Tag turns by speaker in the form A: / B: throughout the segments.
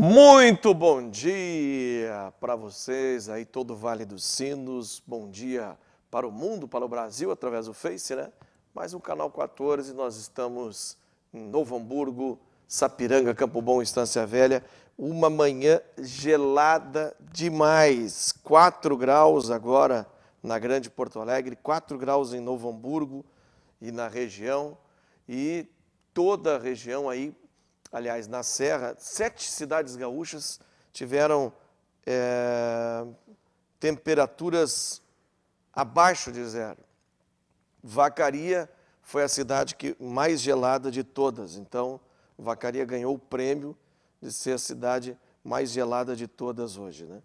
A: Muito bom dia para vocês aí, todo o Vale dos Sinos. Bom dia para o mundo, para o Brasil, através do Face, né? Mais um Canal 14, nós estamos em Novo Hamburgo, Sapiranga, Campo Bom, Estância Velha. Uma manhã gelada demais, 4 graus agora na Grande Porto Alegre, 4 graus em Novo Hamburgo e na região. E toda a região aí aliás, na Serra, sete cidades gaúchas tiveram é, temperaturas abaixo de zero. Vacaria foi a cidade que mais gelada de todas. Então, Vacaria ganhou o prêmio de ser a cidade mais gelada de todas hoje, né?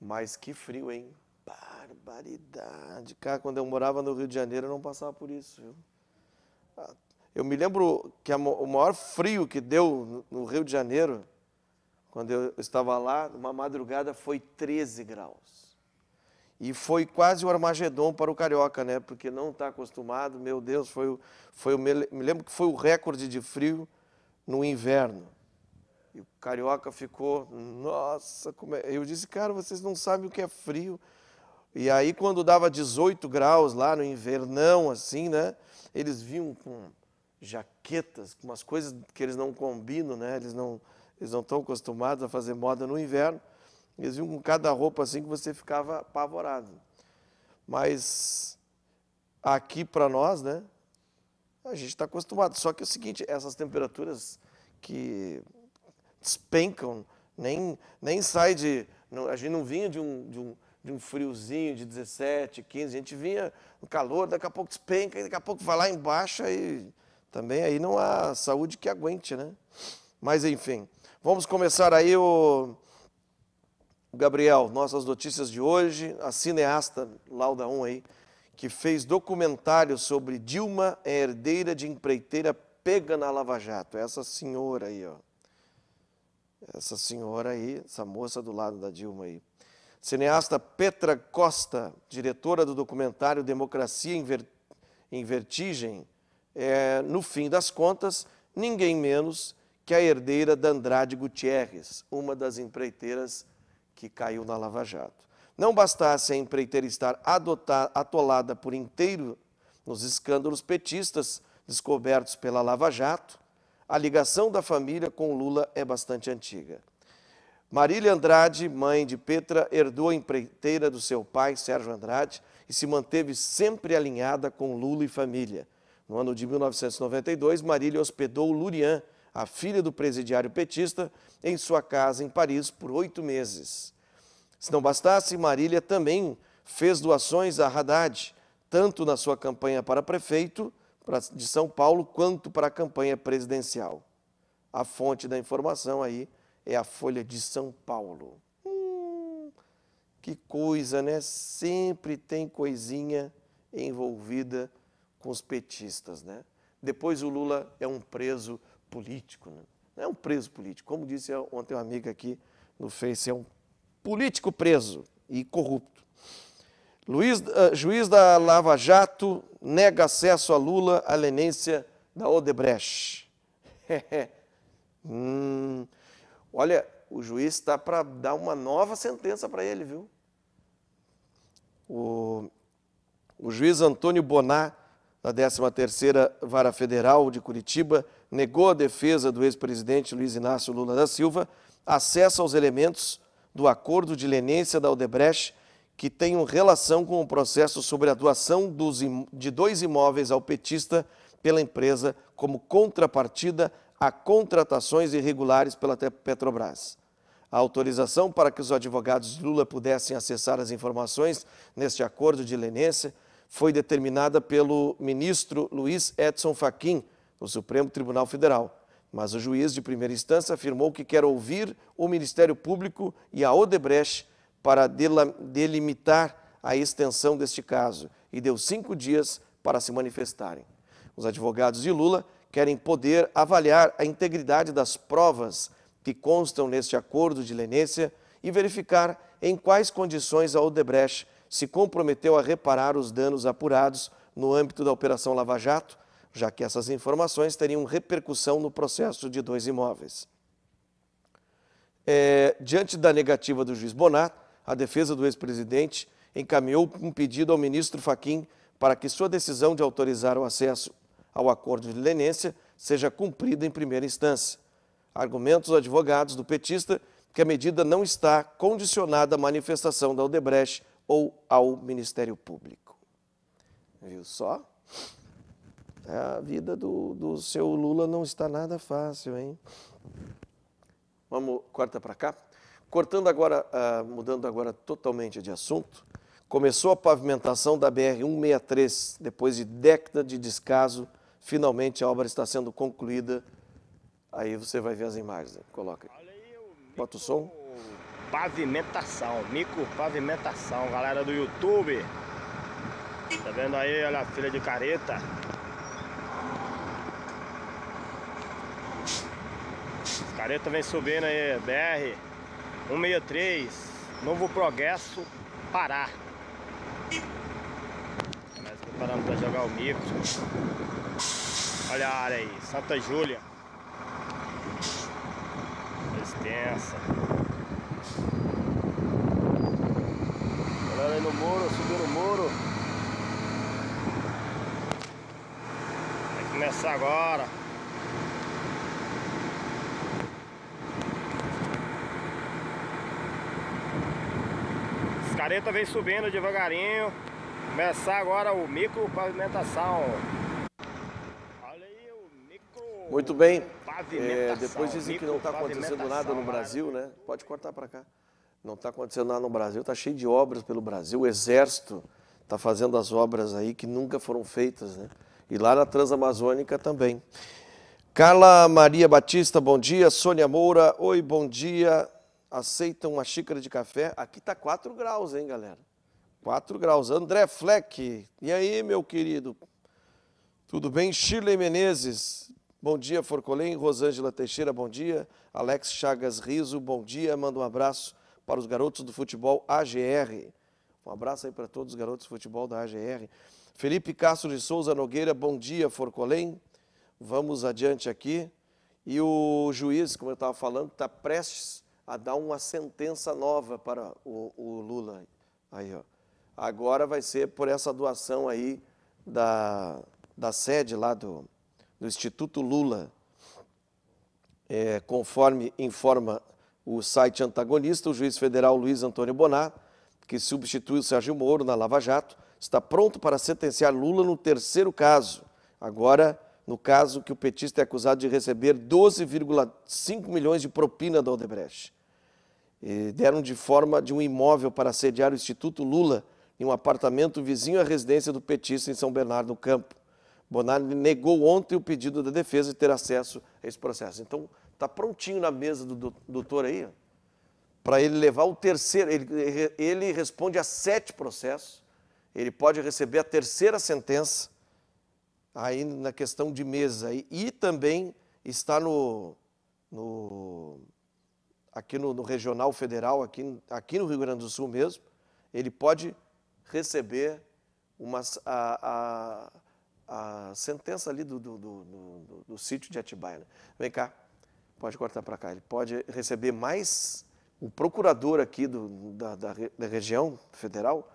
A: Mas que frio, hein? Barbaridade. Cara, quando eu morava no Rio de Janeiro, eu não passava por isso, viu? Eu me lembro que o maior frio que deu no Rio de Janeiro, quando eu estava lá, uma madrugada foi 13 graus. E foi quase o Armagedon para o Carioca, né? Porque não está acostumado, meu Deus, foi, foi o, me lembro que foi o recorde de frio no inverno. E o Carioca ficou, nossa, como é? Eu disse, cara, vocês não sabem o que é frio. E aí, quando dava 18 graus lá no invernão, assim, né? Eles vinham com jaquetas, com umas coisas que eles não combinam, né? Eles não eles não estão acostumados a fazer moda no inverno. Eles vinham com cada roupa assim que você ficava apavorado. Mas aqui para nós, né? A gente está acostumado. Só que é o seguinte, essas temperaturas que despencam, nem, nem sai de. Não, a gente não vinha de um, de, um, de um friozinho de 17, 15, a gente vinha no calor, daqui a pouco despenca, daqui a pouco vai lá embaixo e também aí não há saúde que aguente, né? Mas enfim, vamos começar aí o Gabriel, nossas notícias de hoje, a cineasta Lauda 1 aí, que fez documentário sobre Dilma, é herdeira de empreiteira pega na Lava Jato. Essa senhora aí, ó. Essa senhora aí, essa moça do lado da Dilma aí. Cineasta Petra Costa, diretora do documentário Democracia em, Ver... em Vertigem, é, no fim das contas, ninguém menos que a herdeira da Andrade Gutierrez, uma das empreiteiras que caiu na Lava Jato. Não bastasse a empreiteira estar adotar, atolada por inteiro nos escândalos petistas descobertos pela Lava Jato, a ligação da família com Lula é bastante antiga. Marília Andrade, mãe de Petra, herdou a empreiteira do seu pai, Sérgio Andrade, e se manteve sempre alinhada com Lula e família. No ano de 1992, Marília hospedou Lurian, a filha do presidiário petista, em sua casa em Paris por oito meses. Se não bastasse, Marília também fez doações a Haddad, tanto na sua campanha para prefeito de São Paulo, quanto para a campanha presidencial. A fonte da informação aí é a Folha de São Paulo. Hum, que coisa, né? Sempre tem coisinha envolvida com os petistas, né? Depois o Lula é um preso político, né? Não é um preso político, como disse ontem uma amiga aqui no Face, é um político preso e corrupto. Luiz, uh, juiz da Lava Jato nega acesso a Lula à leniência da Odebrecht. hum, olha, o juiz está para dar uma nova sentença para ele, viu? O, o juiz Antônio Bonar da 13ª Vara Federal de Curitiba negou a defesa do ex-presidente Luiz Inácio Lula da Silva acesso aos elementos do acordo de leniência da Odebrecht que tenham relação com o processo sobre a doação dos, de dois imóveis ao petista pela empresa como contrapartida a contratações irregulares pela Petrobras. A autorização para que os advogados de Lula pudessem acessar as informações neste acordo de leniência foi determinada pelo ministro Luiz Edson Fachin, do Supremo Tribunal Federal. Mas o juiz de primeira instância afirmou que quer ouvir o Ministério Público e a Odebrecht para delimitar a extensão deste caso e deu cinco dias para se manifestarem. Os advogados de Lula querem poder avaliar a integridade das provas que constam neste acordo de lenência e verificar em quais condições a Odebrecht se comprometeu a reparar os danos apurados no âmbito da Operação Lava Jato, já que essas informações teriam repercussão no processo de dois imóveis. É, diante da negativa do juiz Bonato, a defesa do ex-presidente encaminhou um pedido ao ministro Faquim para que sua decisão de autorizar o acesso ao acordo de leniência seja cumprida em primeira instância. Argumentos advogados do petista que a medida não está condicionada à manifestação da Odebrecht ou ao Ministério Público. Viu só? É, a vida do, do seu Lula não está nada fácil, hein? Vamos, corta para cá. Cortando agora, uh, mudando agora totalmente de assunto, começou a pavimentação da BR-163. Depois de década de descaso, finalmente a obra está sendo concluída. Aí você vai ver as imagens. Coloca. Bota o som
B: pavimentação, micro pavimentação, galera do YouTube. Tá vendo aí, olha a filha de careta. As careta vem subindo aí, BR 163, Novo Progresso, Pará. Mas preparando para jogar o micro. Olha a área aí, Santa Júlia. Extensa. Aí no muro, subindo o muro. Vai começar agora. As vem subindo devagarinho. Começar agora o micro pavimentação.
A: Olha aí o micro. Muito bem. É, depois dizem que não está acontecendo nada no Brasil, né? Pode cortar para cá. Não está acontecendo nada no Brasil, está cheio de obras pelo Brasil. O Exército está fazendo as obras aí que nunca foram feitas, né? E lá na Transamazônica também. Carla Maria Batista, bom dia. Sônia Moura, oi, bom dia. Aceitam uma xícara de café? Aqui está 4 graus, hein, galera? 4 graus. André Fleck, e aí, meu querido? Tudo bem? Shirley Menezes, Bom dia, Forcolém. Rosângela Teixeira, bom dia. Alex Chagas Riso, bom dia. Manda um abraço para os garotos do futebol AGR. Um abraço aí para todos os garotos de futebol da AGR. Felipe Castro de Souza Nogueira, bom dia, Forcolém. Vamos adiante aqui. E o juiz, como eu estava falando, está prestes a dar uma sentença nova para o, o Lula. Aí, ó. Agora vai ser por essa doação aí da, da sede lá do, do Instituto Lula. É, conforme informa o site antagonista, o juiz federal Luiz Antônio Bonar, que substituiu Sérgio Moro na Lava Jato, está pronto para sentenciar Lula no terceiro caso. Agora, no caso que o petista é acusado de receber 12,5 milhões de propina da Odebrecht. E deram de forma de um imóvel para sediar o Instituto Lula em um apartamento vizinho à residência do petista em São Bernardo do Campo. Bonar negou ontem o pedido da defesa de ter acesso a esse processo. Então, Está prontinho na mesa do doutor aí, para ele levar o terceiro. Ele, ele responde a sete processos. Ele pode receber a terceira sentença, aí na questão de meses. Aí, e também está no, no aqui no, no, regional federal, aqui, aqui no Rio Grande do Sul mesmo, ele pode receber uma, a, a, a sentença ali do, do, do, do, do sítio de Atibaia. Né? Vem cá. Pode cortar para cá. Ele pode receber mais. O procurador aqui do, da, da, da região federal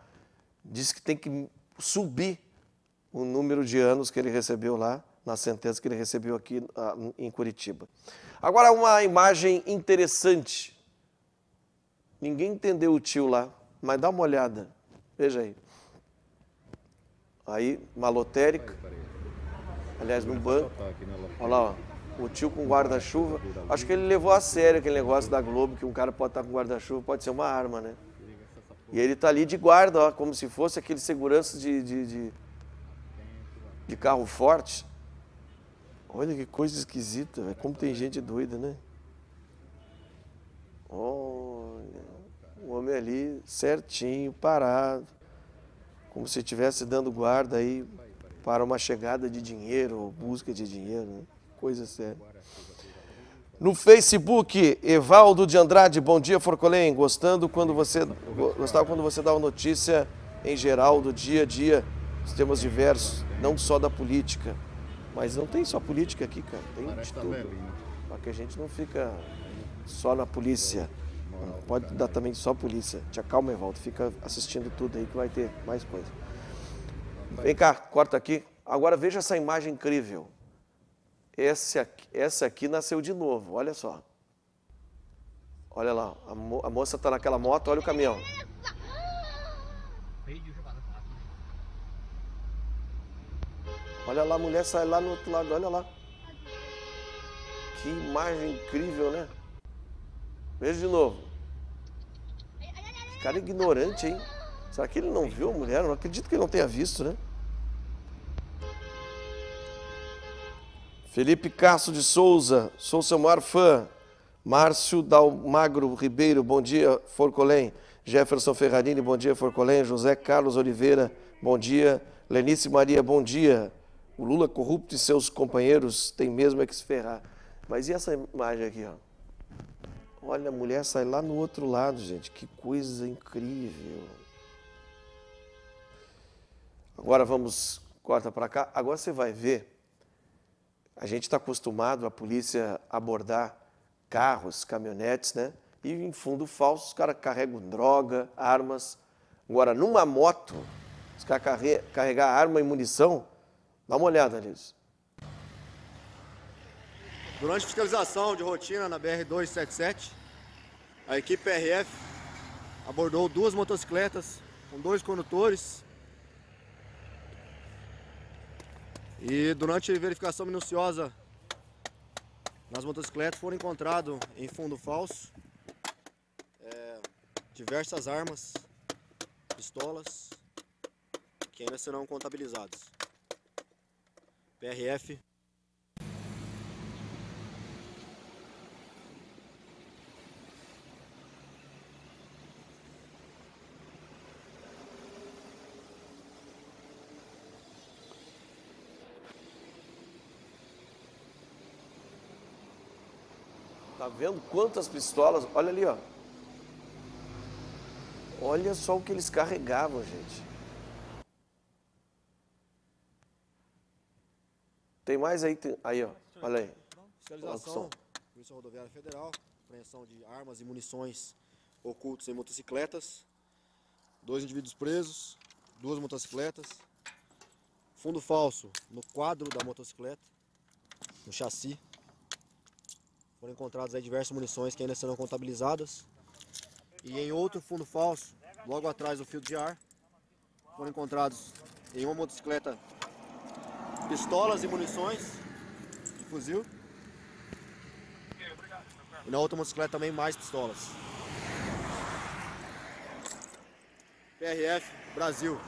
A: diz que tem que subir o número de anos que ele recebeu lá, na sentença que ele recebeu aqui ah, em Curitiba. Agora, uma imagem interessante. Ninguém entendeu o tio lá, mas dá uma olhada. Veja aí. Aí, lotérica. Aliás, no banco. Olha lá, ó o tio com guarda-chuva. Acho que ele levou a sério aquele negócio da Globo, que um cara pode estar com guarda-chuva, pode ser uma arma, né? E ele tá ali de guarda, ó, como se fosse aquele segurança de, de, de, de carro forte. Olha que coisa esquisita, véio. como tem gente doida, né? Olha, o homem ali certinho, parado, como se estivesse dando guarda aí para uma chegada de dinheiro ou busca de dinheiro, né? coisa séria. No Facebook, Evaldo de Andrade, bom dia, Forcolém. Gostando quando você gostava quando você dava notícia em geral do dia a dia, dos temas diversos, não só da política. Mas não tem só política aqui, cara, tem de tudo. Para né? que a gente não fica só na polícia. pode dar também só polícia. Te acalma, Evaldo, fica assistindo tudo aí que vai ter mais coisa. Vem cá, corta aqui. Agora veja essa imagem incrível essa aqui, essa aqui nasceu de novo, olha só. Olha lá, a, mo a moça está naquela moto, olha o caminhão. Olha lá, a mulher sai lá no outro lado, olha lá. Que imagem incrível, né? Veja de novo. Que cara é ignorante, hein? Será que ele não viu a mulher? Eu não acredito que ele não tenha visto, né? Felipe Castro de Souza, sou seu maior fã. Márcio Dalmagro Ribeiro, bom dia, Forcolém. Jefferson Ferrarini, bom dia, Forcolém. José Carlos Oliveira, bom dia. Lenice Maria, bom dia. O Lula corrupto e seus companheiros têm mesmo é que se ferrar. Mas e essa imagem aqui, ó? Olha, a mulher sai lá no outro lado, gente. Que coisa incrível. Agora vamos, corta para cá. Agora você vai ver a gente está acostumado a polícia abordar carros, caminhonetes, né? E em fundo falso, os caras carregam droga, armas. Agora, numa moto, os caras carre carregar arma e munição, dá uma olhada nisso.
B: Durante fiscalização de rotina na BR-277, a equipe RF abordou duas motocicletas com dois condutores E durante a verificação minuciosa nas motocicletas foram encontrados em fundo falso é, diversas armas, pistolas, que ainda serão contabilizadas. PRF
A: Tá vendo quantas pistolas? Olha ali, ó. Olha só o que eles carregavam, gente. Tem mais aí? Tem... Aí, ó. Olha aí. Fiscalização,
B: Polícia Rodoviária Federal, apreensão de armas e munições ocultos em motocicletas, dois indivíduos presos, duas motocicletas, fundo falso no quadro da motocicleta, no chassi, foram encontradas diversas munições que ainda serão contabilizadas. E em outro fundo falso, logo atrás do fio de ar, foram encontrados em uma motocicleta pistolas e munições de fuzil. E na outra motocicleta também mais pistolas. PRF Brasil.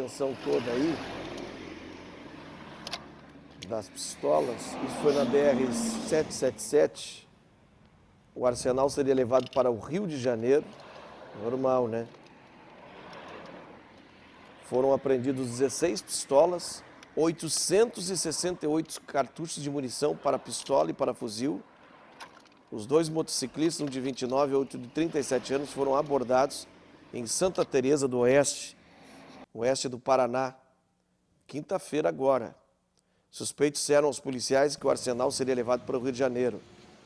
A: apreensão toda aí das pistolas, isso foi na BR-777. O arsenal seria levado para o Rio de Janeiro. Normal, né? Foram apreendidos 16 pistolas, 868 cartuchos de munição para pistola e para fuzil. Os dois motociclistas, um de 29 e outro de 37 anos, foram abordados em Santa Teresa do Oeste, oeste do Paraná, quinta-feira agora. Suspeitos disseram aos policiais que o arsenal seria levado para o Rio de Janeiro.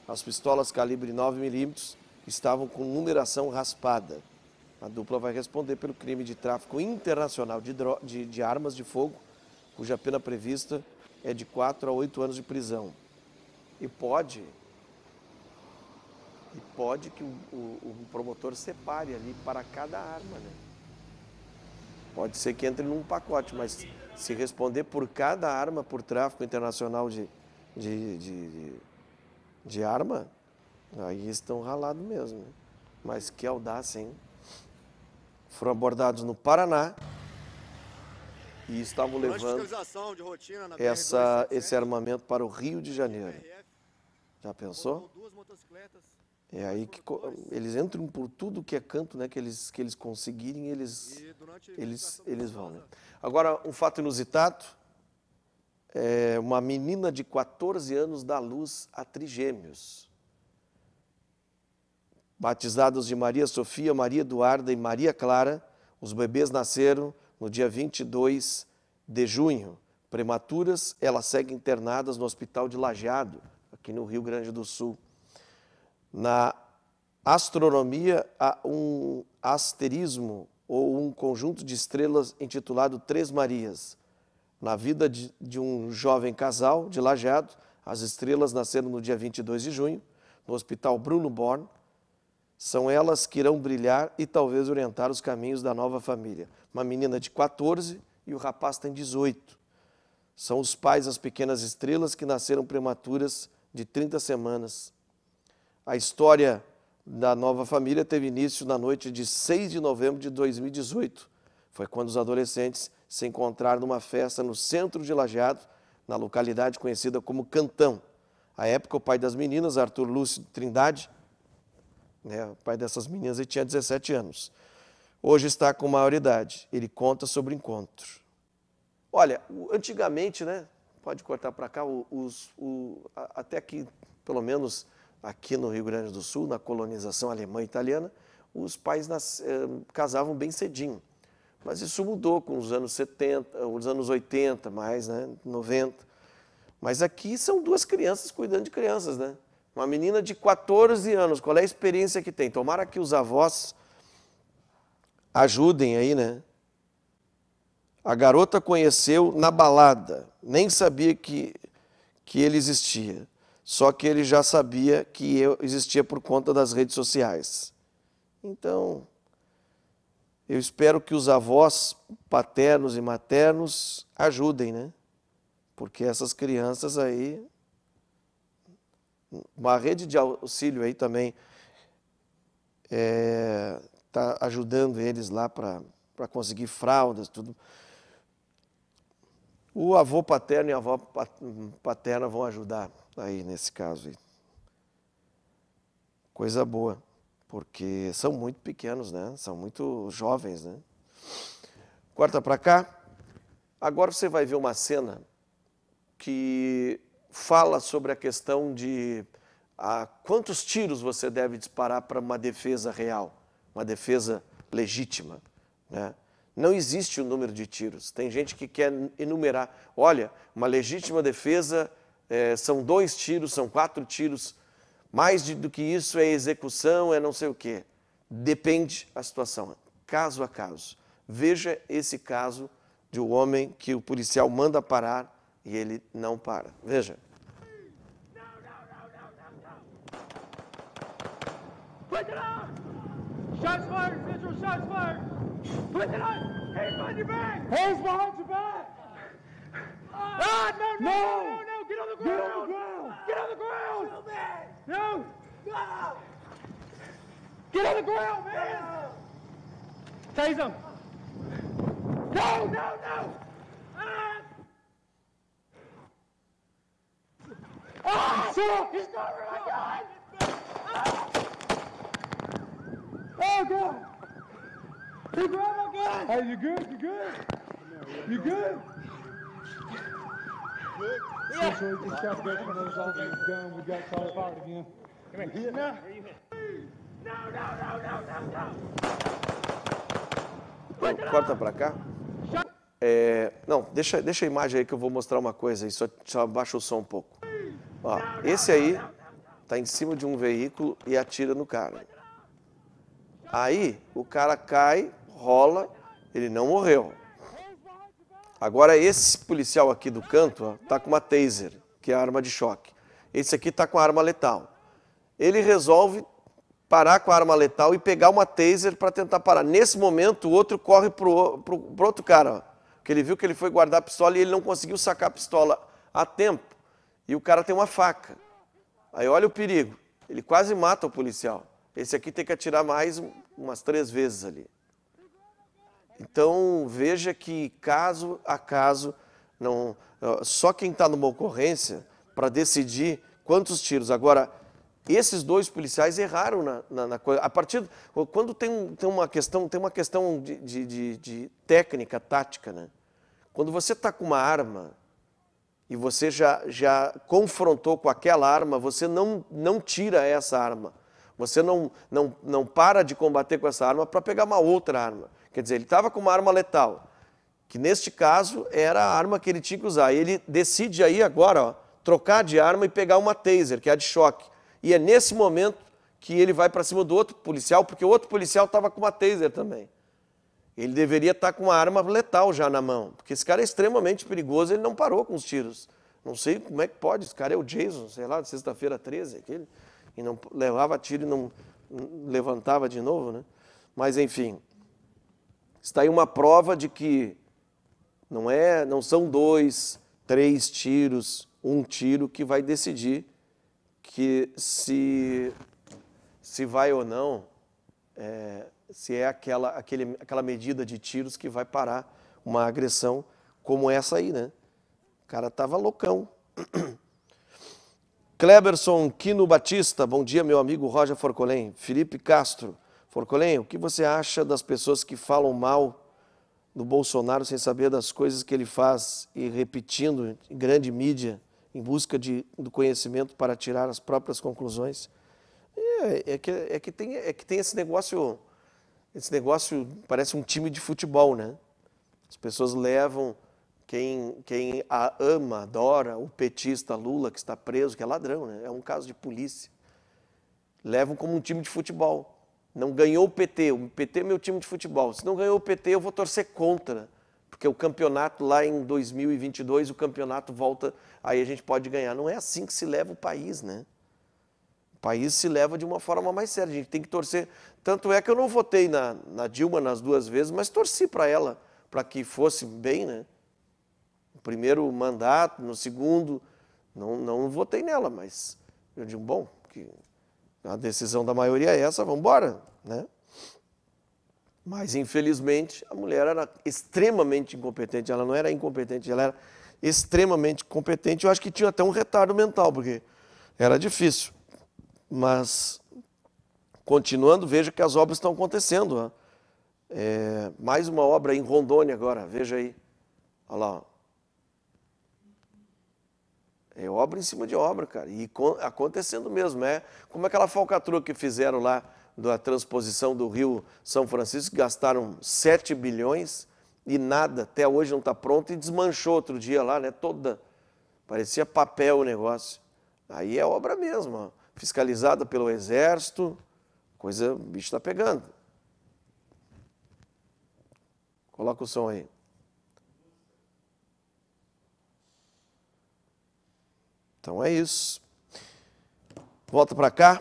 A: As pistolas calibre 9mm estavam com numeração raspada. A dupla vai responder pelo crime de tráfico internacional de, de, de armas de fogo, cuja pena prevista é de 4 a 8 anos de prisão. E pode, e pode que o, o, o promotor separe ali para cada arma, né? Pode ser que entre num pacote, mas se responder por cada arma por tráfico internacional de, de, de, de, de arma, aí estão ralados mesmo. Né? Mas que audácia, hein? Foram abordados no Paraná e estavam levando essa, esse armamento para o Rio de Janeiro. Já pensou? É aí que eles entram por tudo que é canto, né? Que eles, que eles conseguirem, eles, eles, eles vão. Né? Agora, um fato inusitado. É uma menina de 14 anos dá luz a trigêmeos. Batizados de Maria Sofia, Maria Eduarda e Maria Clara, os bebês nasceram no dia 22 de junho. Prematuras, elas seguem internadas no Hospital de Lajeado, aqui no Rio Grande do Sul. Na astronomia, há um asterismo ou um conjunto de estrelas intitulado Três Marias. Na vida de, de um jovem casal de Lajeado, as estrelas nasceram no dia 22 de junho, no Hospital Bruno Born. São elas que irão brilhar e talvez orientar os caminhos da nova família. Uma menina de 14 e o rapaz tem 18. São os pais as pequenas estrelas que nasceram prematuras de 30 semanas. A história da nova família teve início na noite de 6 de novembro de 2018. Foi quando os adolescentes se encontraram numa festa no centro de Lajeado, na localidade conhecida como Cantão. À época, o pai das meninas, Arthur Lúcio Trindade, né, o pai dessas meninas, ele tinha 17 anos. Hoje está com maioridade. Ele conta sobre o encontro. Olha, antigamente, né? Pode cortar para cá, os, os, até que, pelo menos, aqui no Rio Grande do Sul, na colonização alemã e italiana, os pais nas, eh, casavam bem cedinho. Mas isso mudou com os anos 70, os anos 80, mais, né, 90. Mas aqui são duas crianças cuidando de crianças, né? Uma menina de 14 anos, qual é a experiência que tem? Tomara que os avós ajudem aí, né? A garota conheceu na balada, nem sabia que, que ele existia. Só que ele já sabia que eu existia por conta das redes sociais. Então, eu espero que os avós paternos e maternos ajudem, né? Porque essas crianças aí. Uma rede de auxílio aí também está é, tá ajudando eles lá para conseguir fraldas, tudo. O avô paterno e a avó paterna vão ajudar aí nesse caso. Coisa boa, porque são muito pequenos, né? São muito jovens, né? Corta para cá. Agora você vai ver uma cena que fala sobre a questão de a ah, quantos tiros você deve disparar para uma defesa real, uma defesa legítima, né? Não existe o um número de tiros. Tem gente que quer enumerar. Olha, uma legítima defesa é, são dois tiros, são quatro tiros, mais do que isso é execução, é não sei o quê. Depende a situação, caso a caso. Veja esse caso de um homem que o policial manda parar e ele não para. Veja.
B: Não, não,
C: não, Get on the ground! Get on the ground! Get on the ground! No! No! Get
A: on the ground, man! Tase him! No! No!
C: No! Ah! Ah! ah! Sir! He's not right! Ah! Oh God! He grabbed my gun! Hey, you good? You good?
B: You good? Good. Yeah. Sure we just got back We got caught again. Come here. you No, no, no, no,
A: no, no. Corta pra cá. É, não, deixa, deixa a imagem aí que eu vou mostrar uma coisa aí, só, só abaixa o som um pouco. Ó, esse aí tá em cima de um veículo e atira no cara. Aí o cara cai, rola, ele não morreu. Agora, esse policial aqui do canto está com uma taser, que é a arma de choque. Esse aqui está com a arma letal. Ele resolve parar com a arma letal e pegar uma taser para tentar parar. Nesse momento, o outro corre para o outro cara, que porque ele viu que ele foi guardar a pistola e ele não conseguiu sacar a pistola a tempo. E o cara tem uma faca. Aí olha o perigo. Ele quase mata o policial. Esse aqui tem que atirar mais umas três vezes ali. Então veja que caso a caso, não, só quem está numa ocorrência para decidir quantos tiros. Agora, esses dois policiais erraram na, na, na coisa. A partir quando tem, tem, uma questão tem uma questão de, de, de, de técnica, tática, né? Quando você está com uma arma e você já, já confrontou com aquela arma, você não, não tira essa arma. Você não, não, não para de combater com essa arma para pegar uma outra arma. Quer dizer, ele estava com uma arma letal, que neste caso era a arma que ele tinha que usar. E ele decide aí agora ó, trocar de arma e pegar uma taser, que é a de choque. E é nesse momento que ele vai para cima do outro policial, porque o outro policial estava com uma taser também. Ele deveria estar tá com uma arma letal já na mão, porque esse cara é extremamente perigoso, ele não parou com os tiros. Não sei como é que pode, esse cara é o Jason, sei lá, de sexta-feira 13, aquele, e não levava tiro e não levantava de novo, né? Mas enfim, está aí uma prova de que não é, não são dois, três tiros, um tiro que vai decidir que se se vai ou não é, se é aquela, aquele, aquela medida de tiros que vai parar uma agressão como essa aí, né? O cara tava loucão. Kleberson Quino Batista, bom dia, meu amigo Roger Forcolém. Felipe Castro, Forcolém, o que você acha das pessoas que falam mal do Bolsonaro sem saber das coisas que ele faz e repetindo em grande mídia em busca de, do conhecimento para tirar as próprias conclusões? É, é, que, é, que, tem, é que tem esse negócio, esse negócio parece um time de futebol, né? As pessoas levam quem, quem a ama, adora, o petista Lula que está preso, que é ladrão, né? é um caso de polícia. Levam como um time de futebol não ganhou o PT, o PT é meu time de futebol. Se não ganhou o PT, eu vou torcer contra, porque o campeonato lá em 2022, o campeonato volta, aí a gente pode ganhar. Não é assim que se leva o país, né? O país se leva de uma forma mais séria, a gente tem que torcer. Tanto é que eu não votei na, na Dilma nas duas vezes, mas torci para ela, para que fosse bem, né? No primeiro mandato, no segundo, não, não votei nela, mas eu digo, bom, que a decisão da maioria é essa, vamos embora, né? Mas, infelizmente, a mulher era extremamente incompetente. Ela não era incompetente, ela era extremamente competente. Eu acho que tinha até um retardo mental, porque era difícil. Mas, continuando, veja que as obras estão acontecendo. Né? É, mais uma obra em Rondônia agora, veja aí. Olha lá, é obra em cima de obra, cara. E acontecendo mesmo. É como é aquela falcatrua que fizeram lá da transposição do Rio São Francisco, gastaram 7 bilhões e nada, até hoje não está pronto, e desmanchou outro dia lá, né? Toda. Parecia papel o negócio. Aí é obra mesmo, ó. fiscalizada pelo Exército, coisa, o bicho está pegando. Coloca o som aí. Então é isso. Volta para cá.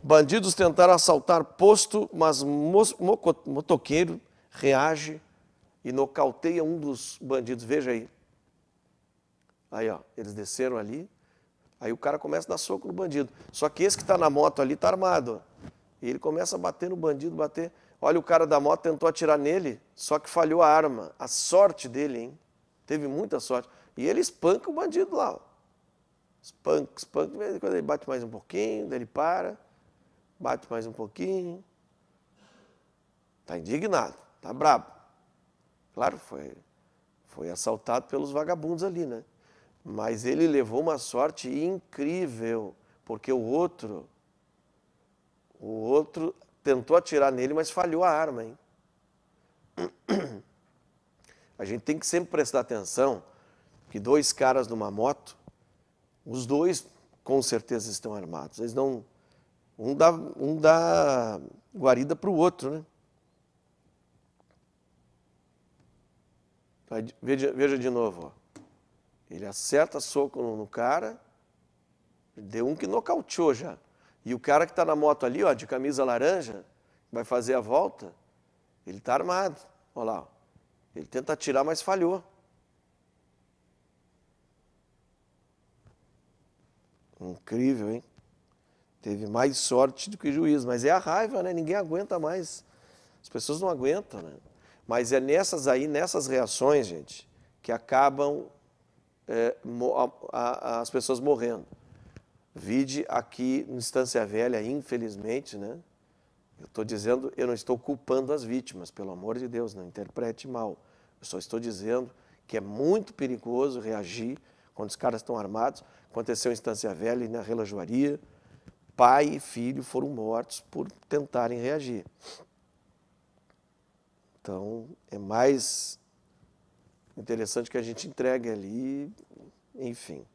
A: Bandidos tentaram assaltar posto, mas motoqueiro reage e nocauteia um dos bandidos. Veja aí. Aí, ó, eles desceram ali. Aí o cara começa a dar soco no bandido. Só que esse que está na moto ali está armado. E ele começa a bater no bandido, bater. Olha, o cara da moto tentou atirar nele, só que falhou a arma. A sorte dele, hein? Teve muita sorte. E ele espanca o bandido lá. Ó. Spank, spank, de vez em quando ele bate mais um pouquinho, daí ele para, bate mais um pouquinho. Está indignado, está brabo. Claro, foi, foi assaltado pelos vagabundos ali, né? Mas ele levou uma sorte incrível, porque o outro, o outro tentou atirar nele, mas falhou a arma, hein? A gente tem que sempre prestar atenção que dois caras numa moto os dois, com certeza, estão armados. Eles não. Um dá, um dá guarida para o outro, né? Veja, veja de novo. Ó. Ele acerta soco no cara, deu um que nocauteou já. E o cara que está na moto ali, ó, de camisa laranja, vai fazer a volta, ele está armado. Olha lá. Ó. Ele tenta atirar, mas falhou. Incrível, hein? Teve mais sorte do que juiz, Mas é a raiva, né? Ninguém aguenta mais. As pessoas não aguentam, né? Mas é nessas aí, nessas reações, gente, que acabam é, a, a, as pessoas morrendo. Vide aqui no Instância Velha, infelizmente, né? Eu estou dizendo, eu não estou culpando as vítimas, pelo amor de Deus, não interprete mal. Eu só estou dizendo que é muito perigoso reagir quando os caras estão armados, Aconteceu em Estância Velha e na Relajoaria. Pai e filho foram mortos por tentarem reagir. Então, é mais interessante que a gente entregue ali, enfim.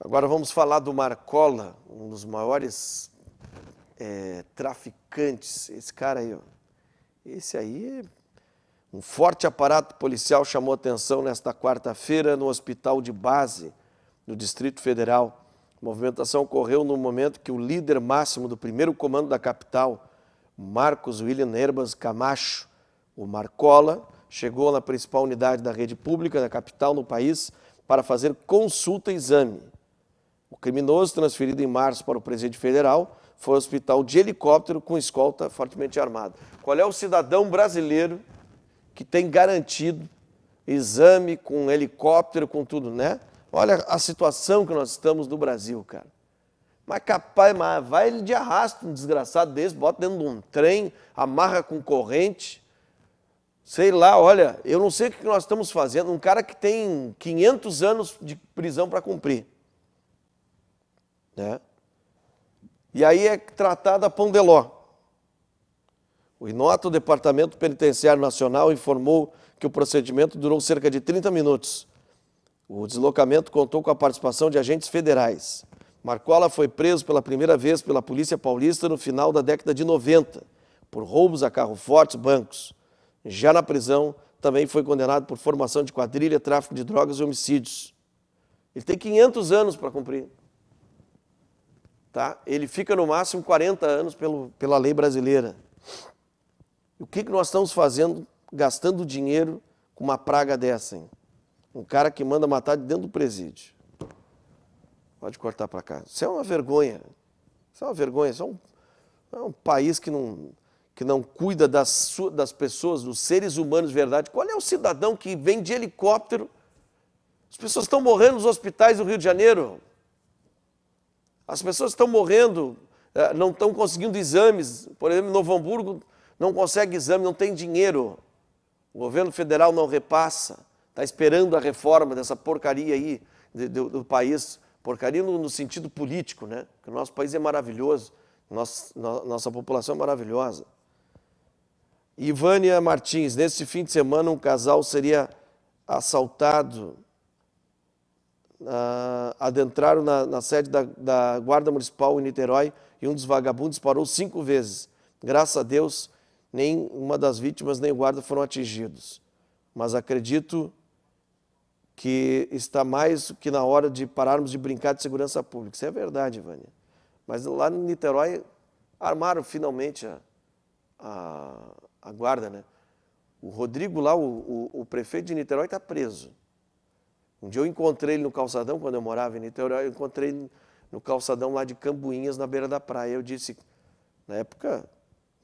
A: Agora vamos falar do Marcola, um dos maiores é, traficantes. Esse cara aí, ó. esse aí, é um forte aparato policial chamou atenção nesta quarta-feira no hospital de base no Distrito Federal. A movimentação ocorreu no momento que o líder máximo do primeiro comando da capital, Marcos William Herbas Camacho, o Marcola, chegou na principal unidade da rede pública da capital no país para fazer consulta e exame. O criminoso, transferido em março para o presídio federal, foi ao hospital de helicóptero com escolta fortemente armada. Qual é o cidadão brasileiro que tem garantido exame com helicóptero, com tudo, né? Olha a situação que nós estamos no Brasil, cara. Mas capaz, mas vai ele de arrasto, um desgraçado desse, bota dentro de um trem, amarra com corrente. Sei lá, olha, eu não sei o que nós estamos fazendo. Um cara que tem 500 anos de prisão para cumprir. Né? E aí é tratado a Pandeló. O INOTA, o Departamento Penitenciário Nacional, informou que o procedimento durou cerca de 30 minutos o deslocamento contou com a participação de agentes federais. Marcola foi preso pela primeira vez pela Polícia Paulista no final da década de 90, por roubos a carro-fortes bancos. Já na prisão, também foi condenado por formação de quadrilha, tráfico de drogas e homicídios. Ele tem 500 anos para cumprir. Tá? Ele fica no máximo 40 anos pelo, pela lei brasileira. O que, que nós estamos fazendo gastando dinheiro com uma praga dessa? Hein? Um cara que manda matar de dentro do presídio. Pode cortar para cá. Isso é uma vergonha. Isso é uma vergonha. Isso é um, é um país que não, que não cuida das, das pessoas, dos seres humanos de verdade. Qual é o cidadão que vem de helicóptero? As pessoas estão morrendo nos hospitais do Rio de Janeiro. As pessoas estão morrendo, é, não estão conseguindo exames. Por exemplo, Novo Hamburgo não consegue exame, não tem dinheiro. O governo federal não repassa. Está esperando a reforma dessa porcaria aí do, do país, porcaria no, no, sentido político, né? Porque o nosso país é maravilhoso, nossa, no, nossa população é maravilhosa. Ivânia Martins, nesse fim de semana um casal seria assaltado. Ah, adentraram na, na sede da, da Guarda Municipal em Niterói e um dos vagabundos disparou cinco vezes. Graças a Deus, nem uma das vítimas nem o guarda foram atingidos. Mas acredito que está mais que na hora de pararmos de brincar de segurança pública. Isso é verdade, Vânia. Mas lá em Niterói armaram finalmente a, a, a guarda, né? O Rodrigo lá, o, o, o prefeito de Niterói está preso. Um dia eu encontrei ele no calçadão, quando eu morava em Niterói, eu encontrei ele no calçadão lá de Cambuinhas, na beira da praia. Eu disse, na época,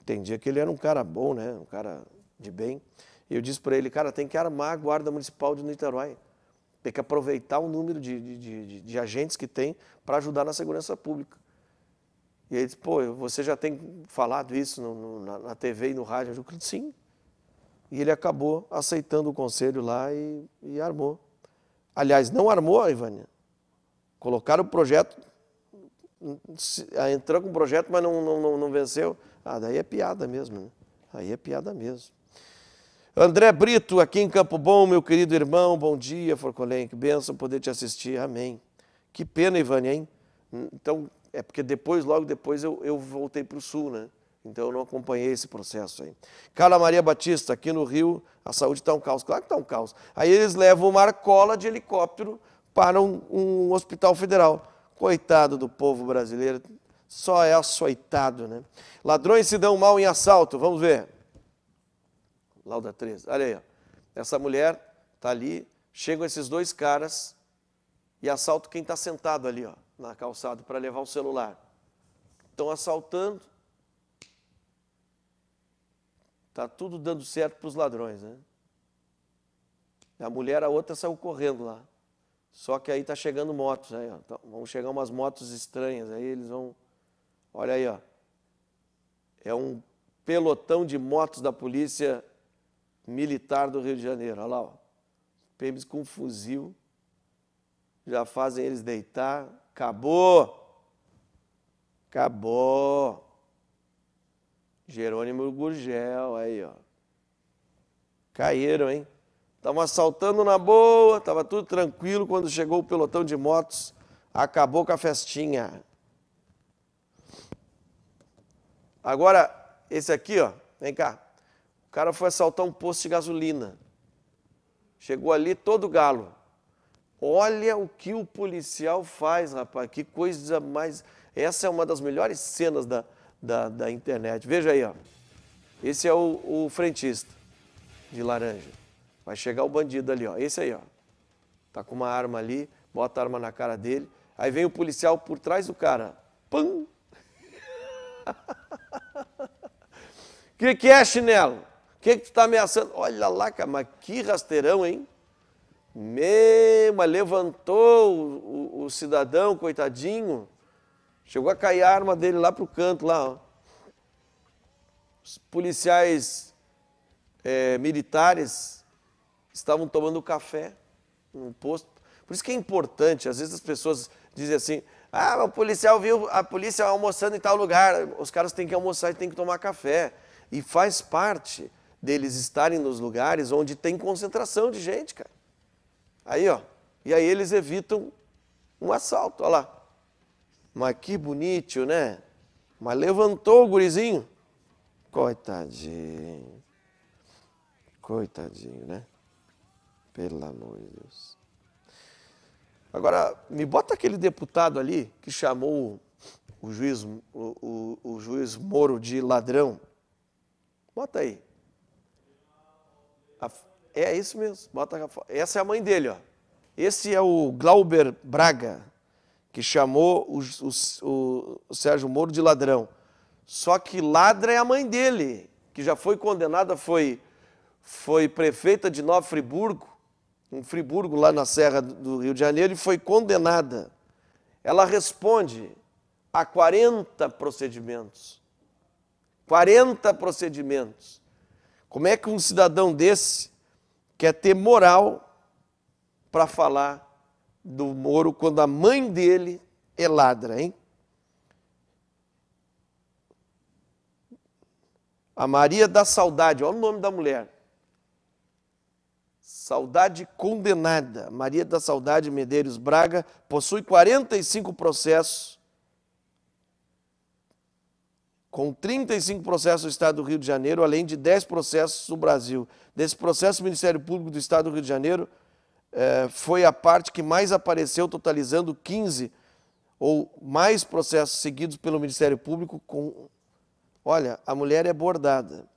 A: entendia que ele era um cara bom, né? Um cara de bem. Eu disse para ele, cara, tem que armar a guarda municipal de Niterói. Tem que aproveitar o número de, de, de, de agentes que tem para ajudar na segurança pública. E ele disse, pô, você já tem falado isso no, no, na, na, TV e no rádio? Eu disse, sim. E ele acabou aceitando o conselho lá e, e armou. Aliás, não armou, Ivania Colocaram o projeto, entrou com o projeto, mas não, não, não, não venceu. Ah, daí é piada mesmo, né? Aí é piada mesmo. André Brito, aqui em Campo Bom, meu querido irmão, bom dia, Forcolém, que benção poder te assistir, amém. Que pena, Ivani, hein? Hum, então, é porque depois, logo depois, eu, eu voltei para o Sul, né? Então eu não acompanhei esse processo aí. Carla Maria Batista, aqui no Rio, a saúde está um caos. Claro que está um caos. Aí eles levam uma arcola de helicóptero para um, um, hospital federal. Coitado do povo brasileiro, só é açoitado, né? Ladrões se dão mal em assalto, vamos ver. Lauda 13. Olha aí, ó. essa mulher está ali, chegam esses dois caras e assaltam quem está sentado ali ó, na calçada para levar o celular. Estão assaltando. Está tudo dando certo para os ladrões, né? A mulher, a outra, saiu correndo lá. Só que aí está chegando motos. Aí, ó. Então, vão chegar umas motos estranhas. Aí eles vão. Olha aí, ó. É um pelotão de motos da polícia militar do Rio de Janeiro. Olha lá, ó. PMs com fuzil. Já fazem eles deitar. Acabou! Acabou! Jerônimo Gurgel, aí, ó. Caíram, hein? Estavam assaltando na boa, estava tudo tranquilo. Quando chegou o pelotão de motos, acabou com a festinha. Agora, esse aqui, ó, vem cá. O cara foi assaltar um posto de gasolina. Chegou ali todo galo. Olha o que o policial faz, rapaz. Que coisa mais. Essa é uma das melhores cenas da, da, da internet. Veja aí, ó. Esse é o, o frentista de laranja. Vai chegar o bandido ali, ó. Esse aí, ó. Tá com uma arma ali, bota a arma na cara dele. Aí vem o policial por trás do cara. Pum! O que, que é, chinelo? que, que tu está ameaçando? Olha lá, cara, mas que rasteirão, hein? Meu, mas levantou o, o, o, cidadão, coitadinho. Chegou a cair a arma dele lá para o canto, lá. Ó. Os policiais é, militares estavam tomando café no posto. Por isso que é importante, às vezes as pessoas dizem assim, ah, o policial viu a polícia almoçando em tal lugar. Os caras têm que almoçar e têm que tomar café. E faz parte deles estarem nos lugares onde tem concentração de gente, cara. Aí, ó. E aí eles evitam um assalto, ó lá. Mas que bonitinho, né? Mas levantou o gurizinho. Coitadinho. Coitadinho, né? Pelo amor de Deus. Agora, me bota aquele deputado ali que chamou o juiz, o, o, o juiz Moro de ladrão. Bota aí é isso mesmo, bota Essa é a mãe dele, ó. Esse é o Glauber Braga, que chamou o, o, o Sérgio Moro de ladrão. Só que ladra é a mãe dele, que já foi condenada, foi, foi prefeita de Nova Friburgo, em Friburgo, lá na Serra do Rio de Janeiro, e foi condenada. Ela responde a 40 procedimentos. 40 procedimentos. Como é que um cidadão desse quer ter moral para falar do Moro quando a mãe dele é ladra, hein? A Maria da Saudade, olha o nome da mulher. Saudade condenada. Maria da Saudade Medeiros Braga possui 45 processos com 35 processos do Estado do Rio de Janeiro, além de 10 processos no Brasil. Desse processo, o Ministério Público do Estado do Rio de Janeiro eh, foi a parte que mais apareceu, totalizando 15 ou mais processos seguidos pelo Ministério Público com... Olha, a mulher é bordada.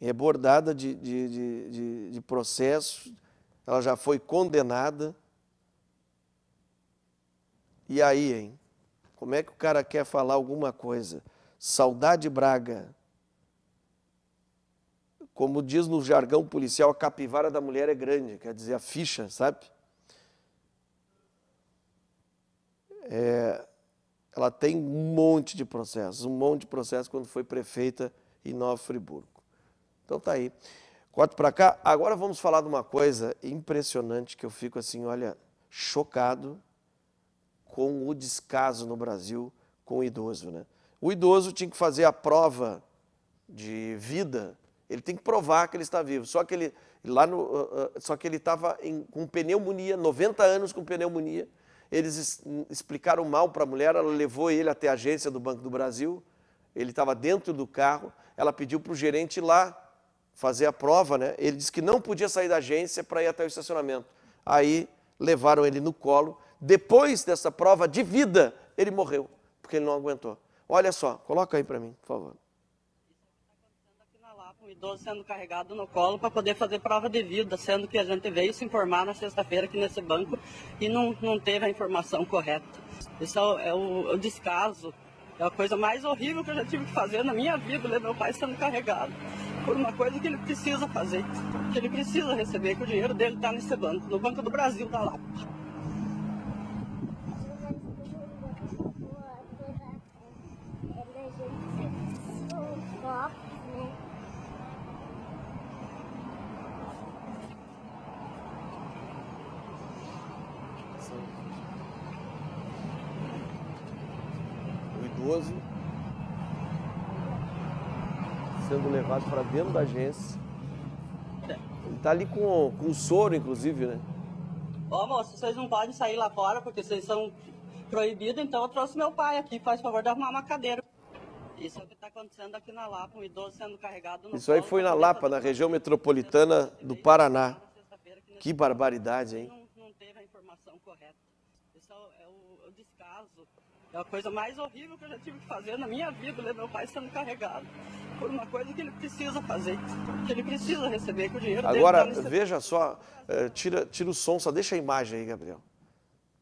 A: É bordada de, de, de, de, de processos, ela já foi condenada. E aí, hein? Como é que o cara quer falar alguma coisa? Saudade Braga. Como diz no jargão policial, a capivara da mulher é grande, quer dizer, a ficha, sabe? É, ela tem um monte de processos, um monte de processos quando foi prefeita em Nova Friburgo. Então tá aí. Quatro para cá. Agora vamos falar de uma coisa impressionante que eu fico assim, olha, chocado com o descaso no Brasil com o idoso. Né? O idoso tinha que fazer a prova de vida, ele tem que provar que ele está vivo. Só que ele lá no, ah, ah, só que ele estava com pneumonia, 90 anos com pneumonia. Eles explicaram mal para a mulher, ela levou ele até a agência do Banco do Brasil. Ele estava dentro do carro, ela pediu para o gerente ir lá fazer a prova, né? Ele disse que não podia sair da agência para ir até o estacionamento. Aí levaram ele no colo depois dessa prova de vida, ele morreu, porque ele não aguentou. Olha só, coloca aí para mim, por favor.
B: O idoso sendo carregado no colo para poder fazer prova de vida, sendo que a gente veio se informar na sexta-feira aqui nesse banco e não, não teve a informação correta. Isso é, é o, é o descaso, é a coisa mais horrível que eu já tive que fazer na minha vida, ver meu pai sendo carregado por uma coisa que ele precisa fazer, que ele precisa receber, que o dinheiro dele está nesse banco, no Banco do Brasil da tá Lapa.
A: perigoso sendo levado para dentro da agência. Ele tá ali com, com soro, inclusive, né?
B: Ó, moço, vocês não podem sair lá fora porque vocês são proibidos, então eu trouxe meu pai aqui, faz favor de arrumar uma cadeira. Isso é o que está acontecendo aqui na Lapa, um idoso
A: sendo carregado no Isso aí foi na Lapa, tá na região metropolitana do Paraná. Que barbaridade, hein? Não, teve a informação correta.
B: Isso é o é é descaso é a coisa mais horrível que eu já tive que fazer na minha vida, ver meu pai sendo carregado por uma coisa que ele precisa fazer, que ele precisa receber, com o dinheiro Agora, dele tá veja
A: só, eh, tira, tira o som, só deixa a imagem aí, Gabriel.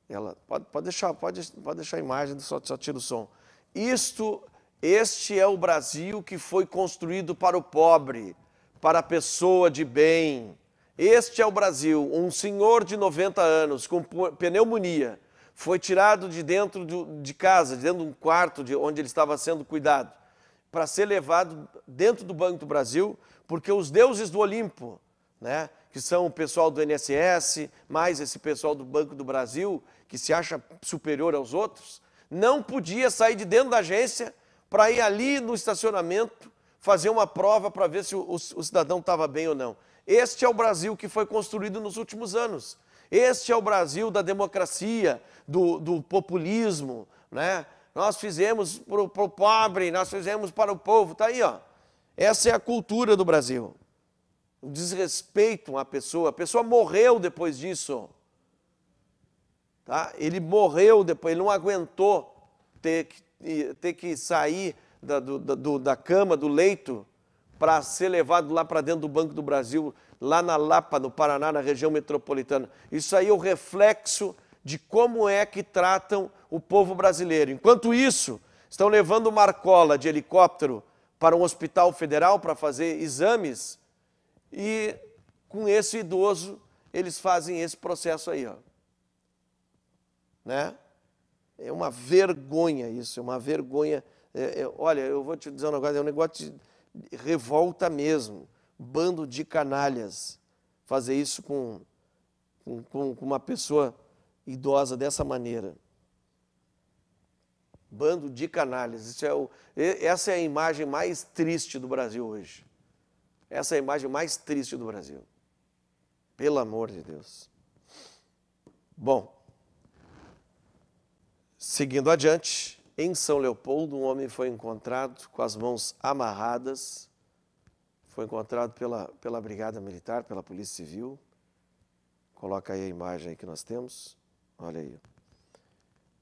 A: Ela, pode, pode, deixar, pode, pode deixar a imagem, só, só tira o som. Isto, este é o Brasil que foi construído para o pobre, para a pessoa de bem. Este é o Brasil, um senhor de 90 anos com pneumonia, foi tirado de dentro de casa, de dentro de um quarto de onde ele estava sendo cuidado, para ser levado dentro do Banco do Brasil, porque os deuses do Olimpo, né, que são o pessoal do NSS, mais esse pessoal do Banco do Brasil, que se acha superior aos outros, não podia sair de dentro da agência para ir ali no estacionamento fazer uma prova para ver se o, o, o cidadão estava bem ou não. Este é o Brasil que foi construído nos últimos anos. Este é o Brasil da democracia, do, do populismo, né? Nós fizemos para o pobre, nós fizemos para o povo, está aí, ó. Essa é a cultura do Brasil. O desrespeito à pessoa, a pessoa morreu depois disso. Tá? Ele morreu depois, ele não aguentou ter que, ter que sair da, do, da, do, da cama, do leito, para ser levado lá para dentro do Banco do Brasil, lá na Lapa, no Paraná, na região metropolitana. Isso aí é o reflexo de como é que tratam o povo brasileiro. Enquanto isso, estão levando Marcola de helicóptero para um hospital federal para fazer exames e com esse idoso eles fazem esse processo aí, ó. Né? É uma vergonha isso, é uma vergonha. É, é, olha, eu vou te dizer um negócio, é um negócio de revolta mesmo bando de canalhas fazer isso com, com, com uma pessoa idosa dessa maneira. Bando de canalhas. Isso é o, essa é a imagem mais triste do Brasil hoje. Essa é a imagem mais triste do Brasil. Pelo amor de Deus. Bom, seguindo adiante, em São Leopoldo, um homem foi encontrado com as mãos amarradas foi encontrado pela, pela Brigada Militar, pela Polícia Civil. Coloca aí a imagem aí que nós temos. Olha aí.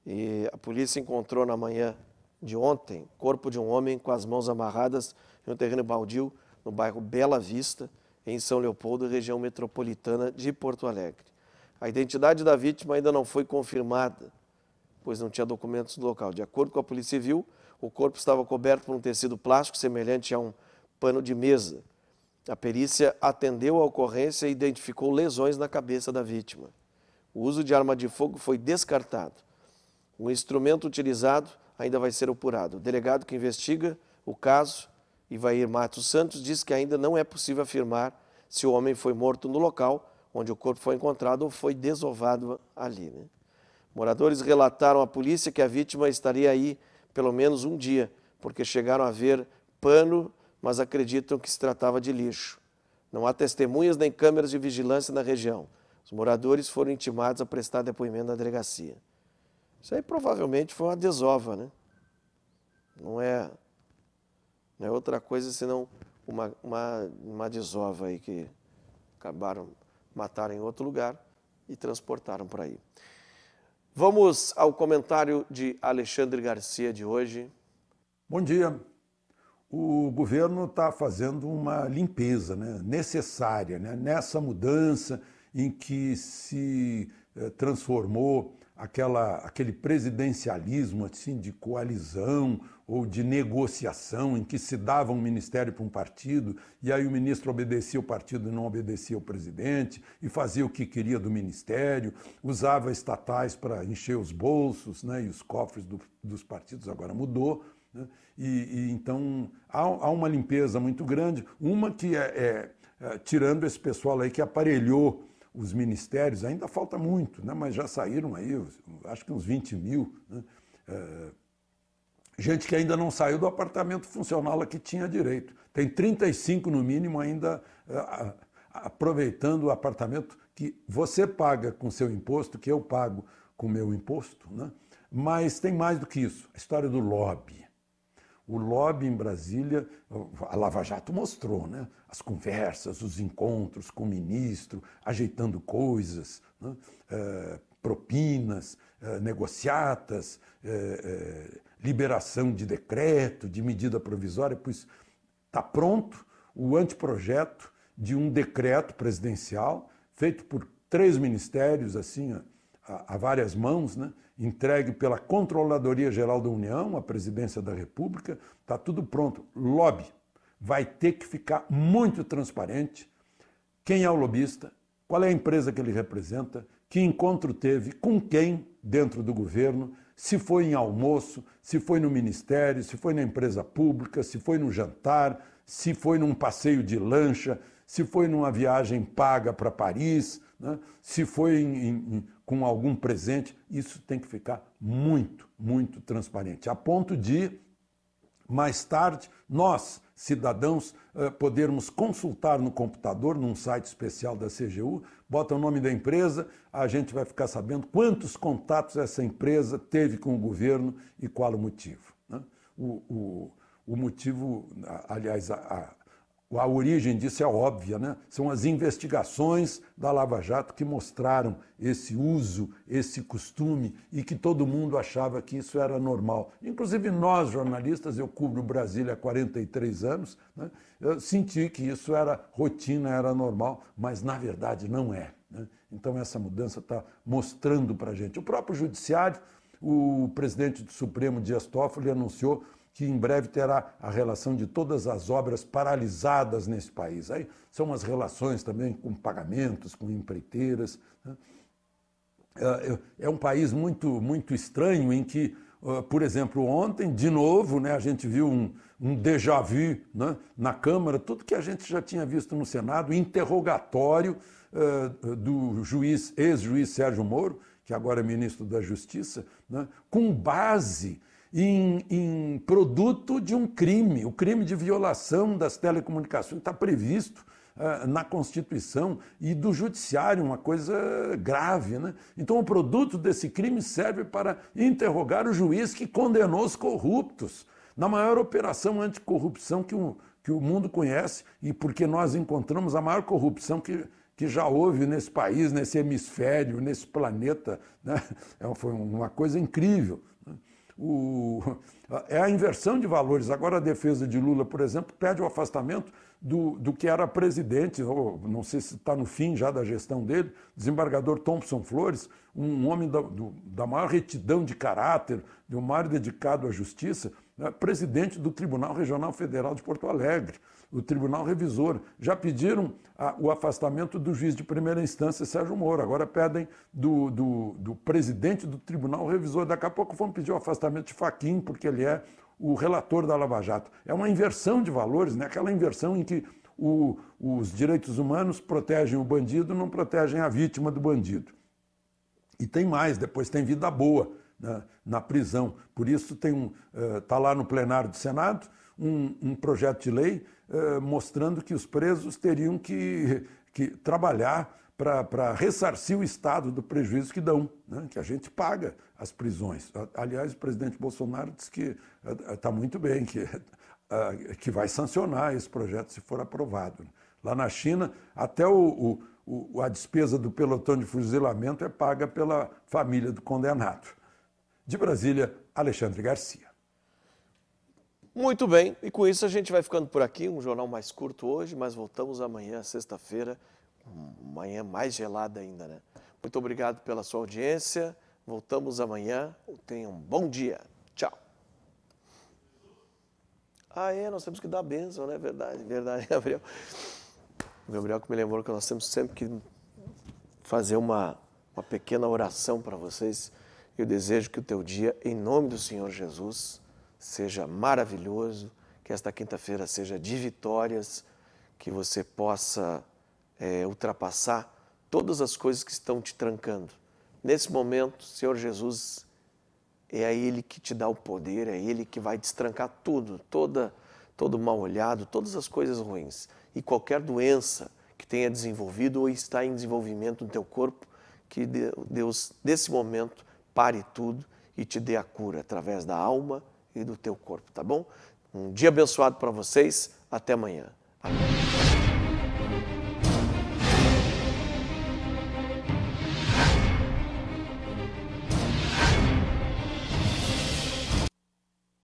A: E a polícia encontrou na manhã de ontem corpo de um homem com as mãos amarradas em um terreno baldio no bairro Bela Vista, em São Leopoldo, região metropolitana de Porto Alegre. A identidade da vítima ainda não foi confirmada, pois não tinha documentos do local. De acordo com a Polícia Civil, o corpo estava coberto por um tecido plástico semelhante a um pano de mesa. A perícia atendeu a ocorrência e identificou lesões na cabeça da vítima. O uso de arma de fogo foi descartado. O instrumento utilizado ainda vai ser apurado. O delegado que investiga o caso, Ivair Matos Santos, diz que ainda não é possível afirmar se o homem foi morto no local onde o corpo foi encontrado ou foi desovado ali. Né? Moradores relataram à polícia que a vítima estaria aí pelo menos um dia, porque chegaram a ver pano mas acreditam que se tratava de lixo. Não há testemunhas nem câmeras de vigilância na região. Os moradores foram intimados a prestar depoimento na delegacia. Isso aí provavelmente foi uma desova, né? Não é, não é outra coisa senão uma, uma, uma desova aí que acabaram, mataram em outro lugar e transportaram para aí. Vamos ao comentário de Alexandre Garcia de hoje.
C: Bom dia o governo está fazendo uma limpeza né, necessária né, nessa mudança em que se eh, transformou aquela, aquele presidencialismo assim, de coalizão ou de negociação, em que se dava um ministério para um partido e aí o ministro obedecia o partido e não obedecia o presidente, e fazia o que queria do ministério, usava estatais para encher os bolsos né, e os cofres do, dos partidos, agora mudou. Né? E, e então há, há, uma limpeza muito grande, uma que é, é, é, tirando esse pessoal aí que aparelhou os ministérios, ainda falta muito, né? mas já saíram aí, acho que uns 20 mil. Né? É, gente que ainda não saiu do apartamento funcional a que tinha direito. Tem 35 no mínimo ainda é, aproveitando o apartamento que você paga com seu imposto, que eu pago com meu imposto, né? mas tem mais do que isso, a história do lobby. O lobby em Brasília, a Lava Jato mostrou, né? As conversas, os encontros com o ministro, ajeitando coisas, né? é, propinas, é, negociatas, é, liberação de decreto, de medida provisória. Pois está pronto o anteprojeto de um decreto presidencial feito por três ministérios, assim, a, a várias mãos, né? entregue pela Controladoria Geral da União, a Presidência da República, está tudo pronto. Lobby vai ter que ficar muito transparente quem é o lobista, qual é a empresa que ele representa, que encontro teve, com quem dentro do governo, se foi em almoço, se foi no ministério, se foi na empresa pública, se foi no jantar, se foi num passeio de lancha, se foi numa viagem paga para Paris, né? se foi em, em, com algum presente, isso tem que ficar muito, muito transparente, a ponto de, mais tarde, nós, cidadãos, eh, podermos consultar no computador, num site especial da CGU, bota o nome da empresa, a gente vai ficar sabendo quantos contatos essa empresa teve com o governo e qual o motivo. Né? O, o, o motivo, aliás, a, a a origem disso é óbvia, né? São as investigações da Lava Jato que mostraram esse uso, esse costume e que todo mundo achava que isso era normal. Inclusive nós, jornalistas, eu cubro Brasília há 43 anos, né? eu senti que isso era rotina, era normal, mas na verdade não é. Né? Então essa mudança está mostrando para a gente. O próprio Judiciário, o presidente do Supremo, Dias Toffoli, anunciou que em breve terá a relação de todas as obras paralisadas nesse país. Aí são as relações também com pagamentos, com empreiteiras. Né? É, é um país muito, muito estranho em que, por exemplo, ontem, de novo, né, a gente viu um, um déjà vu né, na Câmara, tudo que a gente já tinha visto no Senado, interrogatório uh, do juiz, ex-juiz Sérgio Moro, que agora é ministro da Justiça, né, com base em, em produto de um crime, o crime de violação das telecomunicações está previsto eh, na Constituição e do Judiciário, uma coisa grave. Né? Então, o produto desse crime serve para interrogar o juiz que condenou os corruptos. Na maior operação anticorrupção que o, que o mundo conhece, e porque nós encontramos a maior corrupção que, que já houve nesse país, nesse hemisfério, nesse planeta, né? É foi uma coisa incrível. O, é a inversão de valores. Agora, a defesa de Lula, por exemplo, pede o afastamento do, do que era presidente, ou não sei se está no fim já da gestão dele, desembargador Thompson Flores, um homem da, do, da maior retidão de caráter, de um mar dedicado à justiça, né, presidente do Tribunal Regional Federal de Porto Alegre o Tribunal Revisor. Já pediram a, ah, o afastamento do juiz de primeira instância, Sérgio Moro. Agora pedem do, do, do presidente do Tribunal Revisor. Daqui a pouco vão pedir o afastamento de Faquim, porque ele é o relator da Lava Jato. É uma inversão de valores, né? aquela inversão em que o, os direitos humanos protegem o bandido, não protegem a vítima do bandido. E tem mais, depois tem vida boa na né, na prisão. Por isso tem um está eh, uh, lá no plenário do Senado um, um projeto de lei eh, mostrando que os presos teriam que, que trabalhar para ressarcir o Estado do prejuízo que dão, né? que a gente paga as prisões. Aliás, o presidente Bolsonaro disse que está eh, eh, muito bem, que, ah, que vai sancionar esse projeto se for aprovado. Né? Lá na China, até o, o, a despesa do pelotão de fuzilamento é paga pela família do condenado. De Brasília, Alexandre Garcia.
A: Muito bem, e com isso a gente vai ficando por aqui. Um jornal mais curto hoje, mas voltamos amanhã, sexta-feira, manhã mais gelada ainda, né? Muito obrigado pela sua audiência. Voltamos amanhã. Tenha um bom dia. Tchau. Ah, é, nós temos que dar benção né? Verdade, verdade, Gabriel. O Gabriel que me lembrou que nós temos sempre que fazer uma, uma pequena oração para vocês. Eu desejo que o teu dia, em nome do Senhor Jesus, seja maravilhoso, que esta quinta-feira seja de vitórias, que você possa é, ultrapassar todas as coisas que estão te trancando. Nesse momento, Senhor Jesus, é a Ele que te dá o poder, é Ele que vai destrancar tudo, toda, todo mal olhado, todas as coisas ruins e qualquer doença que tenha desenvolvido ou está em desenvolvimento no teu corpo, que Deus, nesse momento, pare tudo e te dê a cura através da alma e do teu corpo, tá bom? Um dia abençoado para vocês. Até amanhã. Amém.